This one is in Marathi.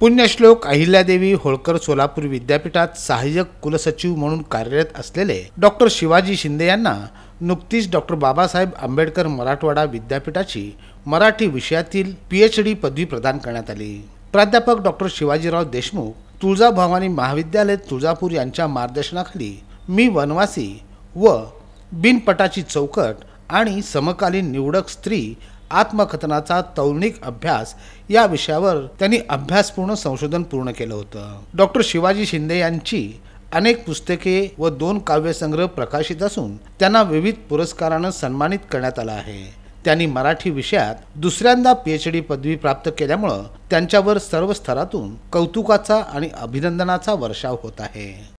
पुण्यश्लोक अहिल्यादेवी होळकर सोलापूर विद्यापीठात सहाय्यक कुलसचिव म्हणून कार्यरत असलेले डॉक्टर शिवाजी शिंदे यांना नुकतीच डॉक्टर बाबासाहेब आंबेडकर मराठवाडा विद्यापीठाची मराठी विषयातील पी डी पदवी प्रदान करण्यात आली प्राध्यापक डॉक्टर शिवाजीराव देशमुख तुळजाभवानी महाविद्यालय तुळजापूर यांच्या मार्गदर्शनाखाली मी वनवासी व बिनपटाची चौकट आणि समकालीन निवडक स्त्री आत्मकथनाचा तौनिक अभ्यास या विषयावर त्यांनी अभ्यासपूर्ण संशोधन पूर्ण केलं होतं डॉक्टर शिवाजी शिंदे यांची अनेक पुस्तके व दोन काव्यसंग्रह प्रकाशित असून त्यांना विविध पुरस्कारानं सन्मानित करण्यात आलं आहे त्यांनी मराठी विषयात दुसऱ्यांदा पीएच डी पदवी प्राप्त केल्यामुळं त्यांच्यावर सर्व स्तरातून कौतुकाचा आणि अभिनंदनाचा वर्षाव होत आहे